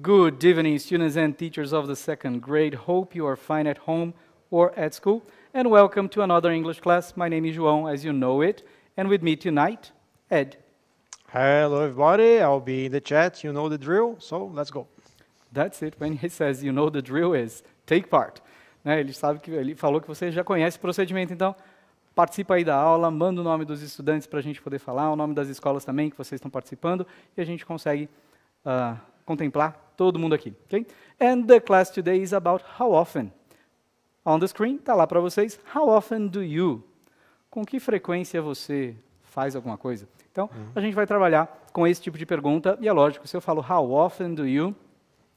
Good evening, students and teachers of the second grade. Hope you are fine at home or at school. And welcome to another English class. My name is João, as you know it. And with me tonight, Ed. Hello, everybody. I'll be in the chat. You know the drill, so let's go. That's it. When he says you know the drill is take part. Né? Ele sabe que ele falou que você já conhece o procedimento, então participa aí da aula, manda o nome dos estudantes para a gente poder falar, o nome das escolas também que vocês estão participando e a gente consegue uh, contemplar todo mundo aqui. Okay? And the class today is about how often. On the screen está lá para vocês. How often do you? Com que frequência você faz alguma coisa? Então, uhum. a gente vai trabalhar com esse tipo de pergunta, e é lógico, se eu falo how often do you,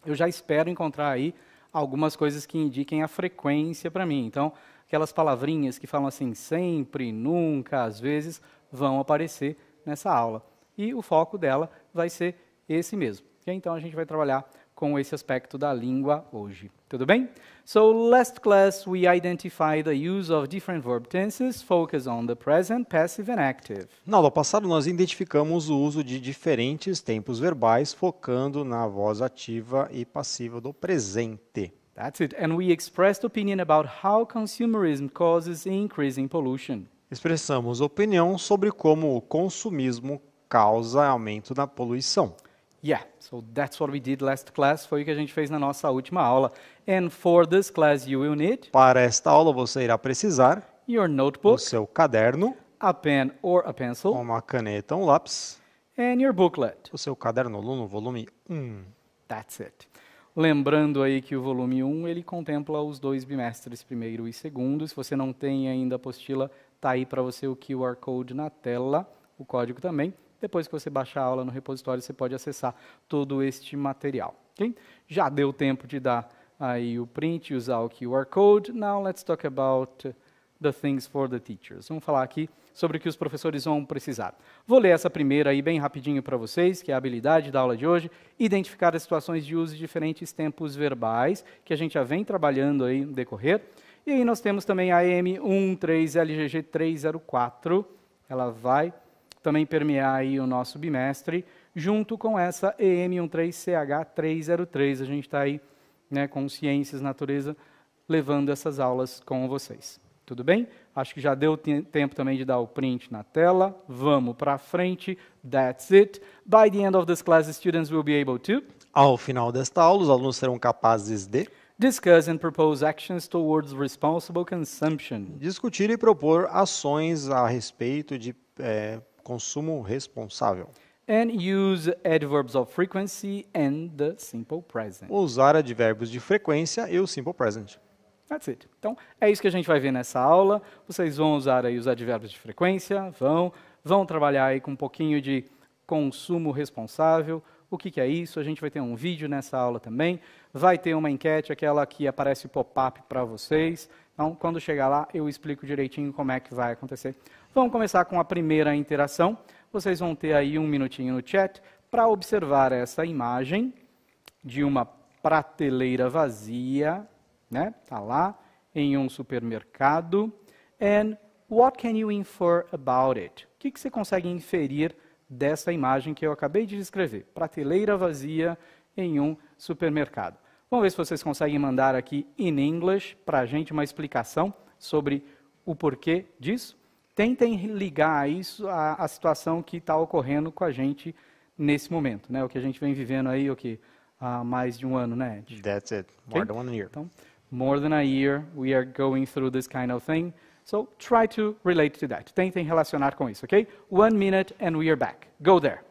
eu já espero encontrar aí algumas coisas que indiquem a frequência para mim. Então, aquelas palavrinhas que falam assim sempre, nunca, às vezes, vão aparecer nessa aula. E o foco dela vai ser esse mesmo. Então, a gente vai trabalhar com esse aspecto da língua hoje. Tudo bem? So, last class we identified the use of different verb tenses, focus on the present, passive and active. Na aula passada nós identificamos o uso de diferentes tempos verbais focando na voz ativa e passiva do presente. That's it. And we expressed opinion about how consumerism causes increasing pollution. Expressamos opinião sobre como o consumismo causa aumento na poluição. Yeah, so that's what we did last class, foi o que a gente fez na nossa última aula. And for this class you will need Para esta aula você irá precisar your o notebook, seu caderno, a pen or a pencil, uma caneta, um lápis, and your booklet. o seu caderno aluno volume 1. That's it. Lembrando aí que o volume 1, ele contempla os dois bimestres, primeiro e segundo. Se você não tem ainda a apostila, tá aí para você o QR Code na tela, o código também. Depois que você baixar a aula no repositório, você pode acessar todo este material. Okay? Já deu tempo de dar aí o print e usar o QR Code. Now let's talk about the things for the teachers. Vamos falar aqui sobre o que os professores vão precisar. Vou ler essa primeira aí bem rapidinho para vocês, que é a habilidade da aula de hoje, identificar as situações de uso de diferentes tempos verbais, que a gente já vem trabalhando aí no decorrer. E aí nós temos também a M13 LGG 304, ela vai também permear aí o nosso bimestre, junto com essa EM13CH303. A gente está aí né, com Ciências Natureza levando essas aulas com vocês. Tudo bem? Acho que já deu tempo também de dar o print na tela. Vamos para frente. That's it. By the end of this class, the students will be able to. Ao final desta aula, os alunos serão capazes de discuss and propose actions towards responsible consumption. Discutir e propor ações a respeito de é, Consumo responsável. And use adverbs of frequency and the simple present. Usar advérbios de frequência e o simple present. That's it. Então, é isso que a gente vai ver nessa aula. Vocês vão usar aí os advérbios de frequência, vão, vão trabalhar aí com um pouquinho de consumo responsável. O que, que é isso? A gente vai ter um vídeo nessa aula também. Vai ter uma enquete, aquela que aparece pop-up para vocês. Então, quando chegar lá, eu explico direitinho como é que vai acontecer. Vamos começar com a primeira interação. Vocês vão ter aí um minutinho no chat para observar essa imagem de uma prateleira vazia, né? Tá lá em um supermercado. And what can you infer about it? O que, que você consegue inferir dessa imagem que eu acabei de descrever? Prateleira vazia em um supermercado. Vamos ver se vocês conseguem mandar aqui in English para a gente uma explicação sobre o porquê disso. Tentem ligar isso à, à situação que está ocorrendo com a gente nesse momento, né? O que a gente vem vivendo aí, o que há mais de um ano, né? Ed? That's it. More okay? than a year. Então, more than a year we are going through this kind of thing. So try to relate to that. Tentem relacionar com isso, ok? One minute and we are back. Go there.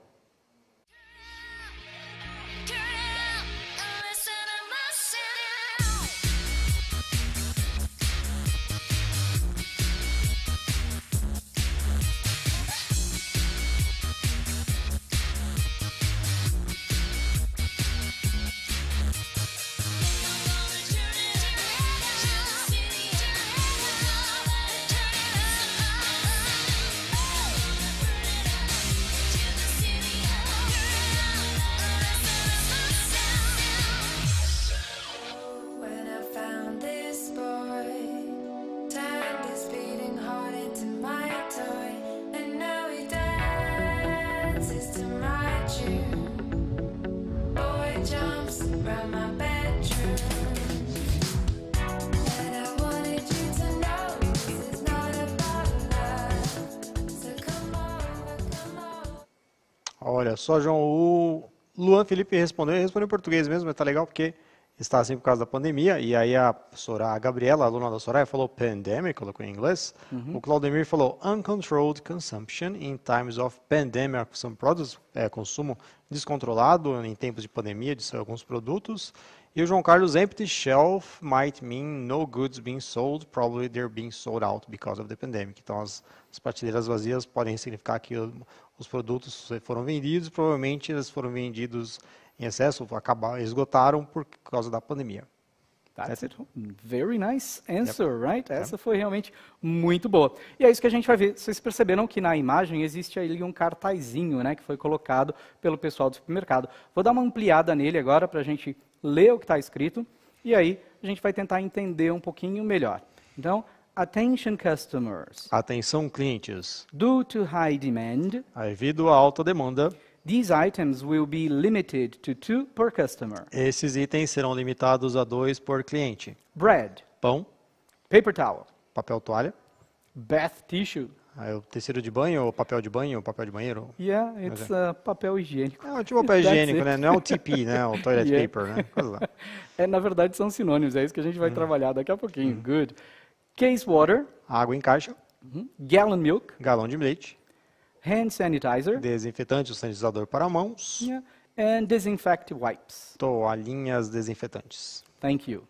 Só João, o Luan Felipe respondeu, ele respondeu em português mesmo, mas tá legal porque está assim por causa da pandemia. E aí a, Sora, a Gabriela, a aluna da Soraya, falou pandemic, colocou em inglês. Uhum. O Claudemir falou uncontrolled consumption in times of pandemic, some products, é, consumo descontrolado em tempos de pandemia de alguns produtos. E o João Carlos, empty shelf might mean no goods being sold, probably they're being sold out because of the pandemic. Então, as, as prateleiras vazias podem significar que os produtos foram vendidos, provavelmente eles foram vendidos em excesso, acabaram, esgotaram por causa da pandemia. That's it. Very nice answer, yep. right? Essa foi realmente muito boa. E é isso que a gente vai ver. Vocês perceberam que na imagem existe ali um cartazinho, né, que foi colocado pelo pessoal do supermercado. Vou dar uma ampliada nele agora para a gente ler o que está escrito e aí a gente vai tentar entender um pouquinho melhor. Então, attention customers. Atenção clientes. Due to high demand. Devido à alta demanda. These items will be limited to two per customer. Esses itens serão limitados a dois por cliente. Bread. Pão. Paper towel. Papel toalha. Bath tissue. Ah, é o tecido de banho, ou papel de banho, ou papel de banheiro? Yeah, é. it's é. uh, papel higiênico. É tipo papel higiênico, né? Não é o TP, né? O toilet yeah. paper, né? Coisa lá. É, na verdade são sinônimos, é isso que a gente vai hum. trabalhar daqui a pouquinho. Hum. Good. Case water. Água em caixa. Uhum. Gallon milk. Galão de leite hand sanitizer, desinfetante, o sanitizador para mãos, yeah, and disinfect wipes. Toalhinhas desinfetantes. Thank you.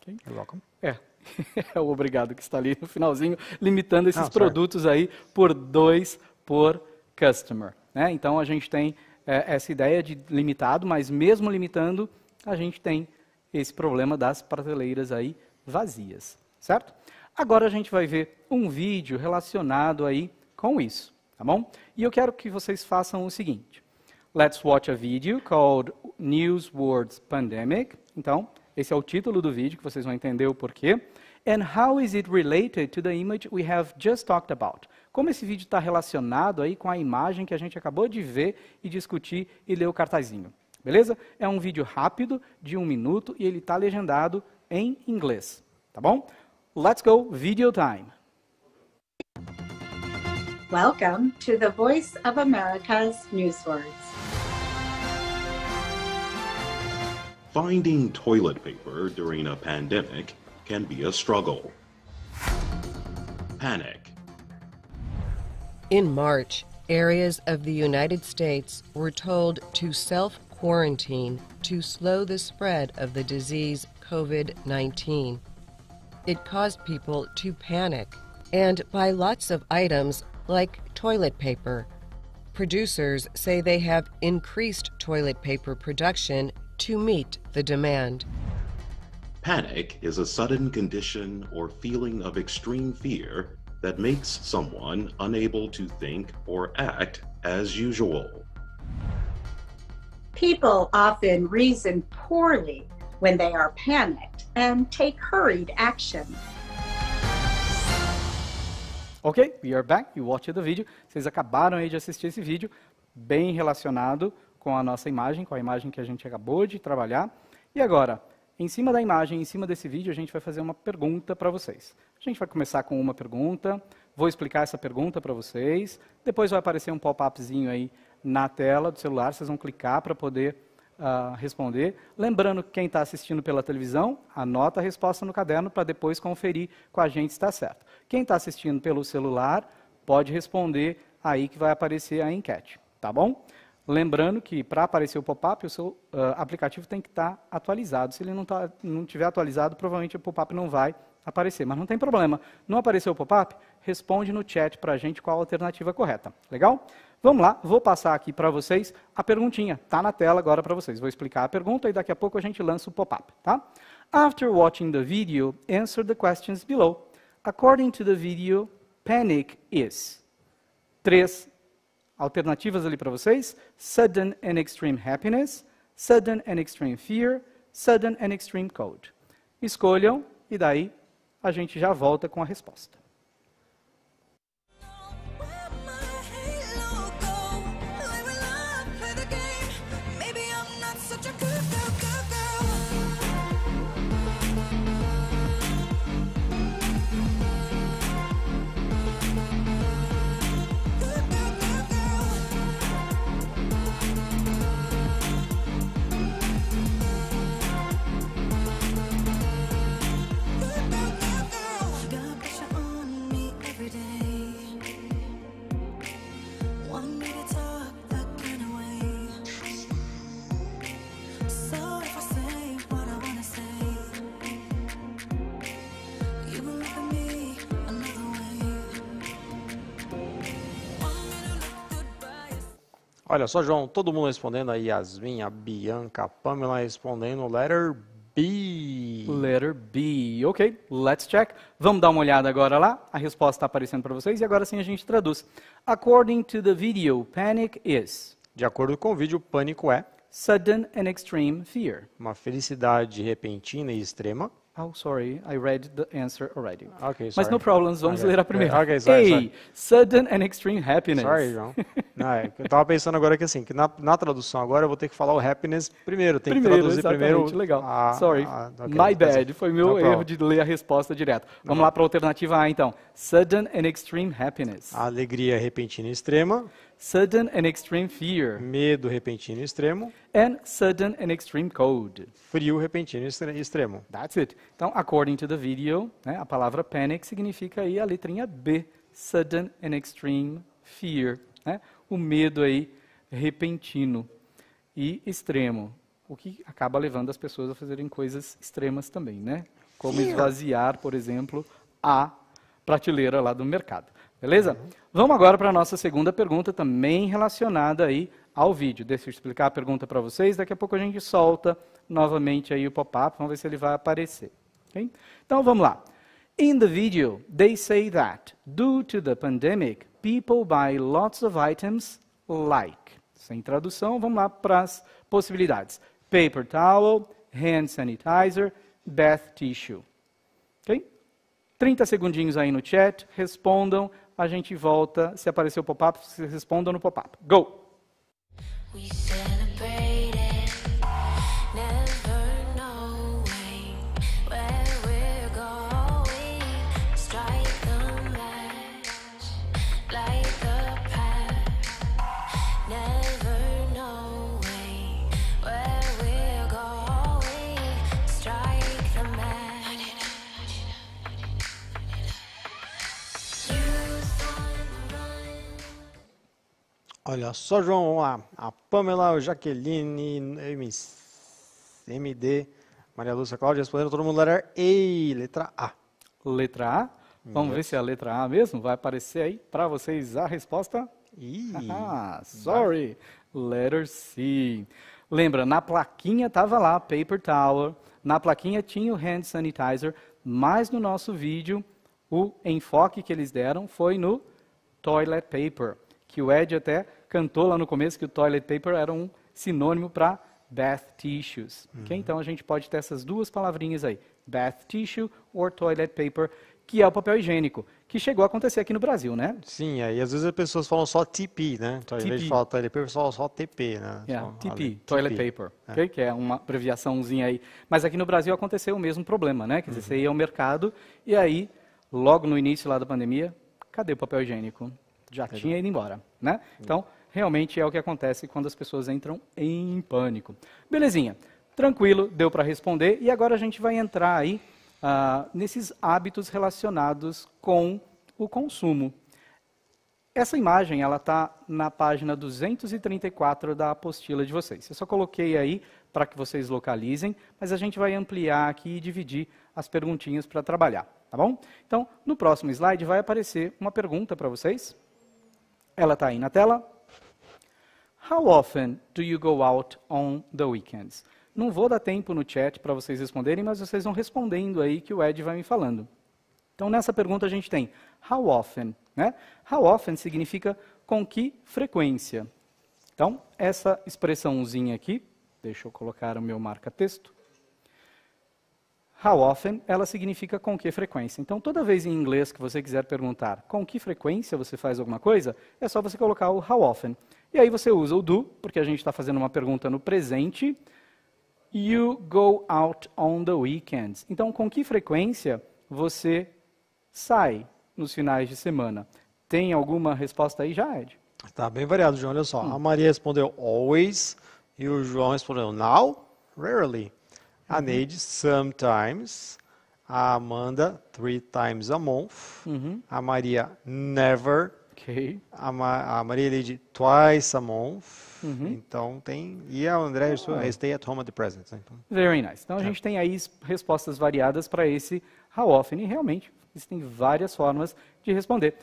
Okay. You're welcome. É. é o obrigado que está ali no finalzinho, limitando esses oh, produtos aí por dois por customer. Né? Então a gente tem é, essa ideia de limitado, mas mesmo limitando, a gente tem esse problema das prateleiras aí vazias, certo? Agora a gente vai ver um vídeo relacionado aí com isso, tá bom? E eu quero que vocês façam o seguinte. Let's watch a video called News Words Pandemic. Então, esse é o título do vídeo que vocês vão entender o porquê. And how is it related to the image we have just talked about? Como esse vídeo está relacionado aí com a imagem que a gente acabou de ver e discutir e ler o cartazinho. Beleza? É um vídeo rápido, de um minuto, e ele está legendado em inglês. Tá bom? Let's go, video time! Welcome to the Voice of America's Newswords. Finding toilet paper during a pandemic can be a struggle. Panic. In March, areas of the United States were told to self quarantine to slow the spread of the disease COVID 19. It caused people to panic, and buy lots of items like toilet paper. Producers say they have increased toilet paper production to meet the demand. Panic is a sudden condition or feeling of extreme fear that makes someone unable to think or act as usual. People often reason poorly when they are panicked and take hurried action. Ok, we are back, you watched the video. Vocês acabaram aí de assistir esse vídeo, bem relacionado com a nossa imagem, com a imagem que a gente acabou de trabalhar. E agora, em cima da imagem, em cima desse vídeo, a gente vai fazer uma pergunta para vocês. A gente vai começar com uma pergunta, vou explicar essa pergunta para vocês, depois vai aparecer um pop-upzinho aí na tela do celular, vocês vão clicar para poder uh, responder. Lembrando que quem está assistindo pela televisão, anota a resposta no caderno para depois conferir com a gente se está certo. Quem está assistindo pelo celular, pode responder aí que vai aparecer a enquete, tá bom? Lembrando que para aparecer o pop-up, o seu uh, aplicativo tem que estar tá atualizado. Se ele não, tá, não tiver atualizado, provavelmente o pop-up não vai aparecer. Mas não tem problema. Não apareceu o pop-up? Responde no chat para a gente qual a alternativa correta. Legal? Vamos lá, vou passar aqui para vocês a perguntinha. Está na tela agora para vocês. Vou explicar a pergunta e daqui a pouco a gente lança o pop-up, tá? After watching the video, answer the questions below. According to the video, panic is. Três alternativas ali para vocês: sudden and extreme happiness, sudden and extreme fear, sudden and extreme cold. Escolham e daí a gente já volta com a resposta. Olha só, João, todo mundo respondendo aí, Yasmin, a Bianca, a Pamela respondendo, letter B. Letter B, ok, let's check. Vamos dar uma olhada agora lá, a resposta está aparecendo para vocês e agora sim a gente traduz. According to the video, panic is... De acordo com o vídeo, pânico é... Sudden and extreme fear. Uma felicidade repentina e extrema. Oh, sorry, I read the answer already. Okay, sorry. Mas no problems, vamos okay. ler a primeira. Okay, sorry, A, sorry. sudden and extreme happiness. Sorry, João. Não, é, eu estava pensando agora que assim, que na, na, tradução agora eu vou ter que falar o happiness primeiro, tem primeiro, que traduzir exatamente, primeiro. legal. A, sorry, a, okay, my tá bad, foi meu erro de ler a resposta direto. Vamos Não. lá para a alternativa A então. Sudden and extreme happiness. Alegria repentina e extrema sudden and extreme fear. Medo repentino e extremo. And sudden and extreme cold. Frio repentino e extremo. That's it. Então, according to the video, né, a palavra panic significa aí a letrinha B, sudden and extreme fear, né? O medo aí repentino e extremo, o que acaba levando as pessoas a fazerem coisas extremas também, né? Como esvaziar, por exemplo, a prateleira lá do mercado. Beleza? Vamos agora para a nossa segunda pergunta, também relacionada aí ao vídeo. Deixa eu explicar a pergunta para vocês, daqui a pouco a gente solta novamente aí o pop-up, vamos ver se ele vai aparecer. Okay? Então vamos lá. In the video, they say that due to the pandemic, people buy lots of items like. Sem tradução, vamos lá para as possibilidades: paper towel, hand sanitizer, bath tissue. Ok? 30 segundinhos aí no chat, respondam a gente volta. Se aparecer o pop-up, responda no pop-up. Go! Olha só, João, vamos lá. A Pamela, o Jaqueline, MD, Maria Lúcia, Cláudia, respondendo todo mundo letra E, letra A. Letra A? Vamos yes. ver se é a letra A mesmo. Vai aparecer aí para vocês a resposta. Ih, ah, sorry. letra Letter C. Lembra, na plaquinha tava lá paper towel, na plaquinha tinha o hand sanitizer, mas no nosso vídeo o enfoque que eles deram foi no toilet paper que o Ed até cantou lá no começo que o toilet paper era um sinônimo para bath tissues. Uhum. Okay? Então a gente pode ter essas duas palavrinhas aí, bath tissue ou toilet paper, que é o papel higiênico, que chegou a acontecer aqui no Brasil, né? Sim, aí às vezes as pessoas falam só TP, né? Então, TP. fala de falar toilet paper, só, né? é, só TP, né? Yeah, só, TP, ali, toilet TP. paper, é. que é uma abreviaçãozinha aí. Mas aqui no Brasil aconteceu o mesmo problema, né? Quer dizer, uhum. você ia ao mercado e aí, logo no início lá da pandemia, cadê o papel higiênico? já Exato. tinha ido embora, né? Então, realmente é o que acontece quando as pessoas entram em pânico. Belezinha, tranquilo, deu para responder. E agora a gente vai entrar aí ah, nesses hábitos relacionados com o consumo. Essa imagem ela está na página 234 da apostila de vocês. Eu só coloquei aí para que vocês localizem, mas a gente vai ampliar aqui e dividir as perguntinhas para trabalhar, tá bom? Então, no próximo slide vai aparecer uma pergunta para vocês. Ela está aí na tela. How often do you go out on the weekends? Não vou dar tempo no chat para vocês responderem, mas vocês vão respondendo aí que o Ed vai me falando. Então, nessa pergunta a gente tem how often. Né? How often significa com que frequência. Então, essa expressãozinha aqui, deixa eu colocar o meu marca-texto how often, ela significa com que frequência. Então, toda vez em inglês que você quiser perguntar com que frequência você faz alguma coisa, é só você colocar o how often. E aí você usa o do, porque a gente está fazendo uma pergunta no presente. You go out on the weekends. Então, com que frequência você sai nos finais de semana? Tem alguma resposta aí já, Ed? Está bem variado, João. Olha só. Hum. A Maria respondeu always e o João respondeu now, rarely. A uhum. Neide, sometimes. A Amanda, three times a month. Uhum. A Maria, never. Okay. A, Ma a Maria Leide, twice a month. Uhum. Então tem. E a André, ah. stay at home at the present. Né, então. Very nice. Então a é. gente tem aí respostas variadas para esse how often. E realmente existem várias formas de responder.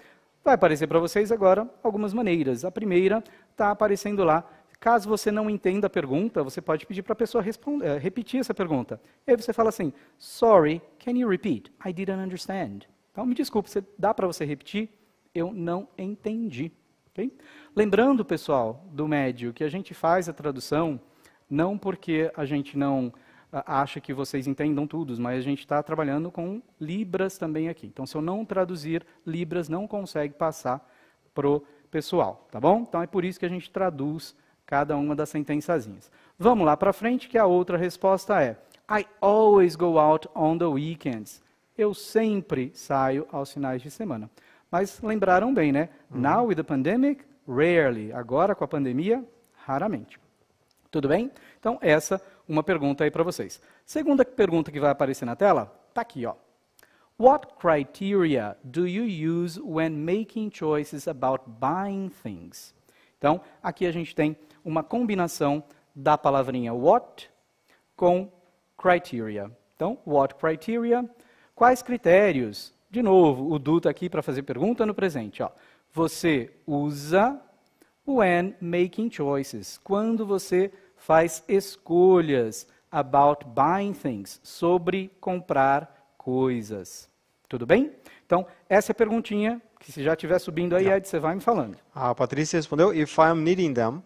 Vai aparecer para vocês agora algumas maneiras. A primeira está aparecendo lá Caso você não entenda a pergunta, você pode pedir para a pessoa eh, repetir essa pergunta. E aí você fala assim: Sorry, can you repeat? I didn't understand. Então, me desculpe, você, dá para você repetir? Eu não entendi. Okay? Lembrando, pessoal, do médio, que a gente faz a tradução não porque a gente não ah, acha que vocês entendam tudo, mas a gente está trabalhando com libras também aqui. Então, se eu não traduzir, libras não consegue passar pro pessoal, tá bom? Então é por isso que a gente traduz cada uma das sentençazinhas. Vamos lá para frente, que a outra resposta é: I always go out on the weekends. Eu sempre saio aos finais de semana. Mas lembraram bem, né? Uhum. Now with the pandemic, rarely. Agora com a pandemia, raramente. Tudo bem? Então, essa uma pergunta aí para vocês. Segunda pergunta que vai aparecer na tela, tá aqui, ó. What criteria do you use when making choices about buying things? Então, aqui a gente tem uma combinação da palavrinha what com criteria. Então, what criteria? Quais critérios? De novo, o do está aqui para fazer pergunta no presente. Ó. Você usa when making choices, quando você faz escolhas about buying things, sobre comprar coisas. Tudo bem? Então, essa é a perguntinha que se já estiver subindo aí, Ed, você vai me falando. Ah, a Patrícia respondeu, if I'm needing them,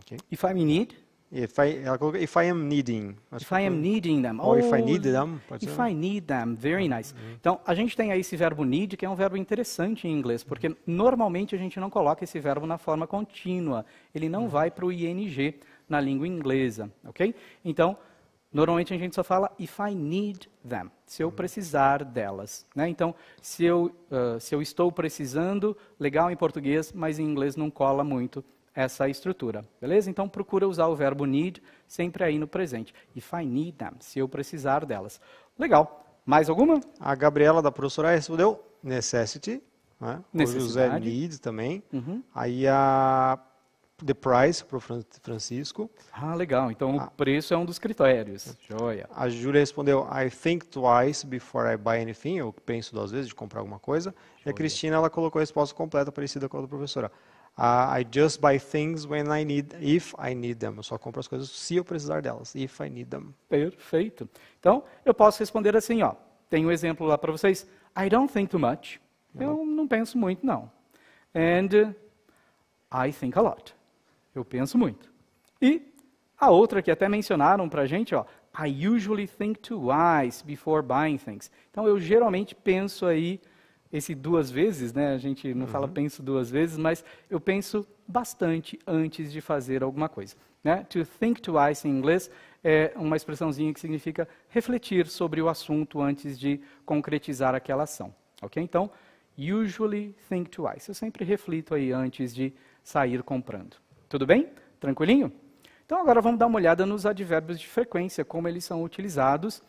Okay. If I'm in need. If I, if I am needing. If I am needing them. Or oh, if I oh, need them. If I need them. Very ah, nice. Uhum. Então, a gente tem aí esse verbo need, que é um verbo interessante em inglês, porque normalmente a gente não coloca esse verbo na forma contínua. Ele não uhum. vai para o ing na língua inglesa, ok? Então, normalmente a gente só fala if I need them, se eu uhum. precisar delas. Né? Então, se eu, uh, se eu estou precisando, legal em português, mas em inglês não cola muito essa estrutura, beleza? Então procura usar o verbo need sempre aí no presente. If I need them, se eu precisar delas. Legal. Mais alguma? A Gabriela da professora respondeu necessity, né? Necessidade. O José need também. Uhum. Aí a The Price para o Francisco. Ah, legal. Então ah. o preço é um dos critérios. Joia. A Júlia respondeu: I think twice before I buy anything. Eu penso duas vezes de comprar alguma coisa. Joia. E a Cristina ela colocou a resposta completa parecida com a da professora. Uh, I just buy things when I need, if I need them. Eu só compro as coisas se eu precisar delas, if I need them. Perfeito. Então, eu posso responder assim, ó. Tem um exemplo lá para vocês. I don't think too much. Eu, eu não... penso muito, não. And I think a lot. Eu penso muito. E a outra que até mencionaram para a gente, ó. I usually think twice before buying things. Então, eu geralmente penso aí esse duas vezes, né? A gente não uhum. fala penso duas vezes, mas eu penso bastante antes de fazer alguma coisa. Né? To think twice em inglês é uma expressãozinha que significa refletir sobre o assunto antes de concretizar aquela ação. Ok? Então, usually think twice. Eu sempre reflito aí antes de sair comprando. Tudo bem? Tranquilinho? Então agora vamos dar uma olhada nos advérbios de frequência, como eles são utilizados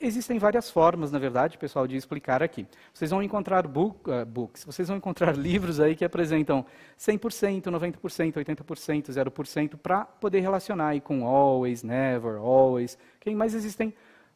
Existem várias formas, na verdade, pessoal, de explicar aqui. Vocês vão encontrar book, uh, books, vocês vão encontrar livros aí que apresentam 100%, 90%, 80%, 0% para poder relacionar aí com always, never, always. Okay? Mas existem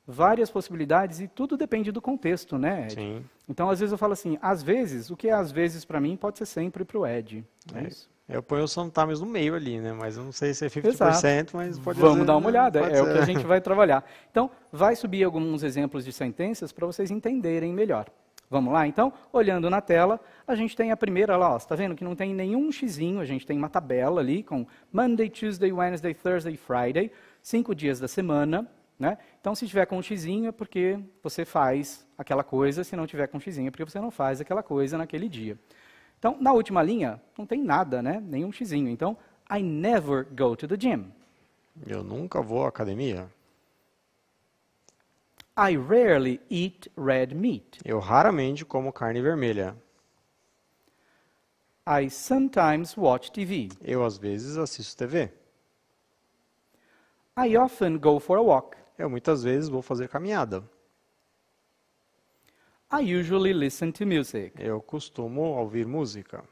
várias possibilidades e tudo depende do contexto, né, Ed? Sim. Então, às vezes eu falo assim, às vezes, o que é às vezes para mim pode ser sempre para o Ed. É, é isso. Eu ponho o sometimes no meio ali, né? Mas eu não sei se é 50%, Exato. mas pode Vamos dizer, dar uma olhada, é, é o que a gente vai trabalhar. Então, vai subir alguns exemplos de sentenças para vocês entenderem melhor. Vamos lá, então? Olhando na tela, a gente tem a primeira lá, está vendo que não tem nenhum xizinho, a gente tem uma tabela ali com Monday, Tuesday, Wednesday, Thursday, Friday, cinco dias da semana, né? Então, se tiver com um xizinho é porque você faz aquela coisa, se não tiver com um xizinho é porque você não faz aquela coisa naquele dia. Então, na última linha, não tem nada, né? Nenhum xizinho. Então, I never go to the gym. Eu nunca vou à academia. I rarely eat red meat. Eu raramente como carne vermelha. I sometimes watch TV. Eu às vezes assisto TV. I often go for a walk. Eu muitas vezes vou fazer caminhada. I usually listen to music. Eu costumo ouvir música.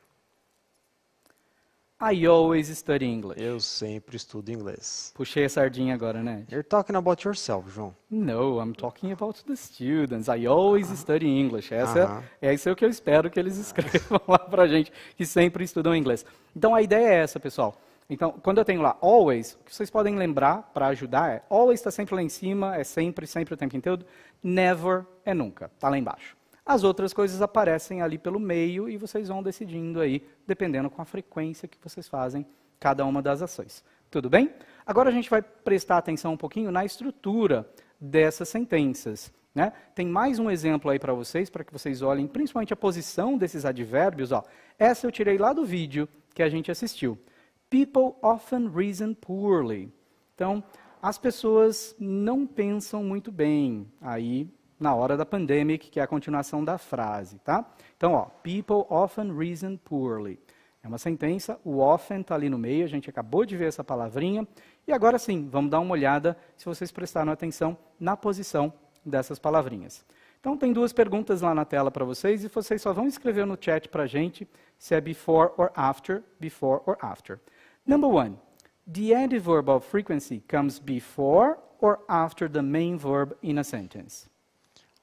I always study English. Eu sempre estudo inglês. Puxei a sardinha agora, né? You're talking about yourself, João. No, I'm talking about the students. I always ah. study English. Essa uh -huh. é isso é o que eu espero que eles escrevam lá pra gente, que sempre estudam inglês. Então a ideia é essa, pessoal. Então, quando eu tenho lá always, o que vocês podem lembrar para ajudar é always está sempre lá em cima, é sempre, sempre o tempo inteiro. Never é nunca, está lá embaixo. As outras coisas aparecem ali pelo meio e vocês vão decidindo aí, dependendo com a frequência que vocês fazem cada uma das ações. Tudo bem? Agora a gente vai prestar atenção um pouquinho na estrutura dessas sentenças. Né? Tem mais um exemplo aí para vocês, para que vocês olhem principalmente a posição desses advérbios. Ó. Essa eu tirei lá do vídeo que a gente assistiu. People often reason poorly. Então, as pessoas não pensam muito bem aí na hora da pandemic, que é a continuação da frase, tá? Então, ó, people often reason poorly. É uma sentença, o often está ali no meio, a gente acabou de ver essa palavrinha. E agora sim, vamos dar uma olhada, se vocês prestaram atenção, na posição dessas palavrinhas. Então, tem duas perguntas lá na tela para vocês e vocês só vão escrever no chat para a gente se é before or after, before or after. Number one, the adverb of frequency comes before or after the main verb in a sentence.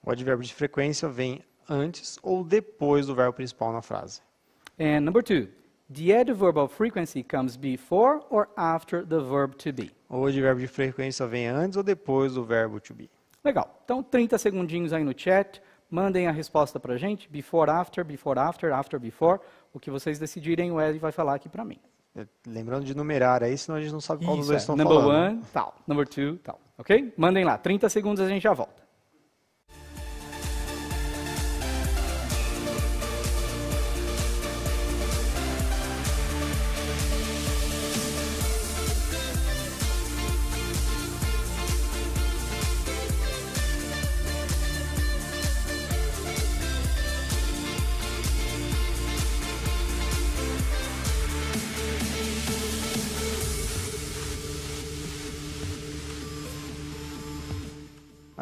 O advérbio de frequência vem antes ou depois do verbo principal na frase. And number two, the adverb of frequency comes before or after the verb to be. O advérbio de frequência vem antes ou depois do verbo to be. Legal. Então, 30 segundinhos aí no chat. Mandem a resposta para a gente. Before, after, before, after, after, before. O que vocês decidirem, o Ed vai falar aqui para mim. Lembrando de numerar aí, senão a gente não sabe qual Isso, dos dois é. estão number falando. Number one, tal. Number two, tal. Ok? Mandem lá. 30 segundos a gente já volta.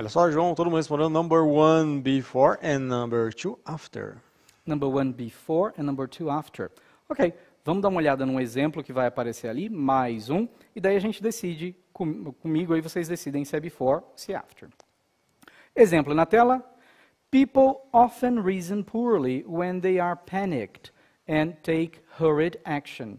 Olha só, João, todo mundo respondendo number one before and number two after. Number one before and number two after. Ok, vamos dar uma olhada num exemplo que vai aparecer ali, mais um, e daí a gente decide com, comigo, aí vocês decidem se é before, se é after. Exemplo na tela. People often reason poorly when they are panicked and take hurried action.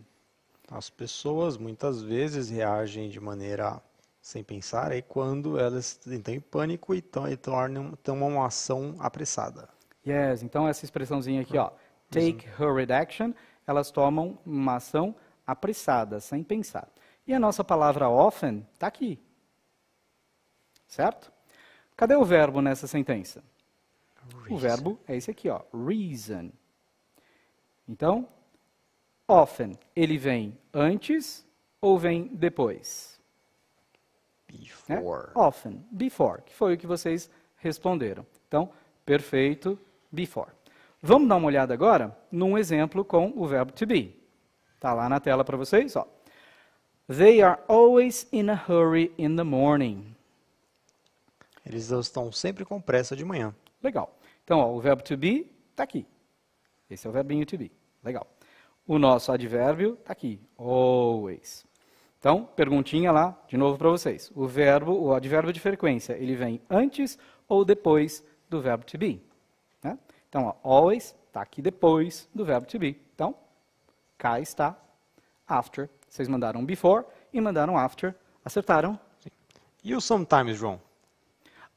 As pessoas muitas vezes reagem de maneira sem pensar é quando elas entram em pânico e, e tornam, tomam uma ação apressada. Yes, então essa expressãozinha aqui, ó, uhum. take hurried action, elas tomam uma ação apressada, sem pensar. E a nossa palavra often está aqui. Certo? Cadê o verbo nessa sentença? Reason. O verbo é esse aqui, ó, reason. Então, often, ele vem antes ou vem depois? É? Before. Né? Often, before, que foi o que vocês responderam. Então, perfeito, before. Vamos dar uma olhada agora num exemplo com o verbo to be. Está lá na tela para vocês. Ó. They are always in a hurry in the morning. Eles estão sempre com pressa de manhã. Legal. Então, ó, o verbo to be está aqui. Esse é o verbinho to be. Legal. O nosso advérbio está aqui. Always. Então, perguntinha lá, de novo para vocês. O verbo, o advérbio de frequência, ele vem antes ou depois do verbo to be? Né? Então, ó, always está aqui depois do verbo to be. Então, cá está after. Vocês mandaram before e mandaram after. Acertaram? E o sometimes, João?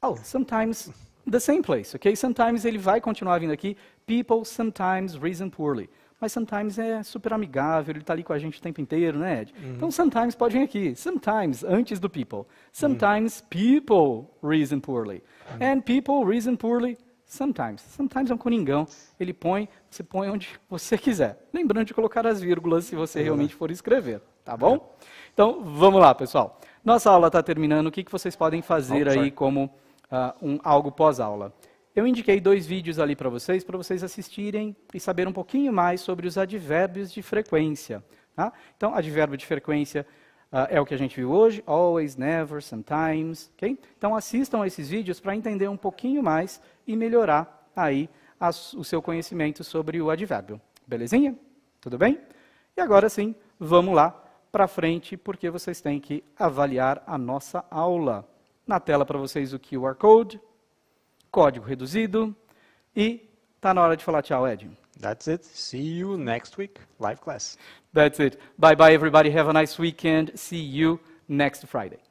Oh, sometimes the same place, ok? Sometimes ele vai continuar vindo aqui. People sometimes reason poorly mas sometimes é super amigável, ele está ali com a gente o tempo inteiro, né, Ed? Uhum. Então, sometimes pode vir aqui. Sometimes, antes do people. Uhum. Sometimes uhum. people reason poorly. Uhum. And people reason poorly sometimes. Sometimes é um coringão Ele põe, você põe onde você quiser. Lembrando de colocar as vírgulas se você é realmente for escrever, tá bom? Então, vamos lá, pessoal. Nossa aula está terminando. O que, que vocês podem fazer oh, aí como uh, um, algo pós-aula? Eu indiquei dois vídeos ali para vocês, para vocês assistirem e saber um pouquinho mais sobre os advérbios de frequência. Tá? Então, advérbio de frequência uh, é o que a gente viu hoje, always, never, sometimes. Okay? Então, assistam a esses vídeos para entender um pouquinho mais e melhorar aí o seu conhecimento sobre o advérbio. Belezinha? Tudo bem? E agora sim, vamos lá para frente, porque vocês têm que avaliar a nossa aula. Na tela para vocês o QR Code código reduzido. E está na hora de falar tchau, Ed. That's it. See you next week, live class. That's it. Bye bye, everybody. Have a nice weekend. See you next Friday.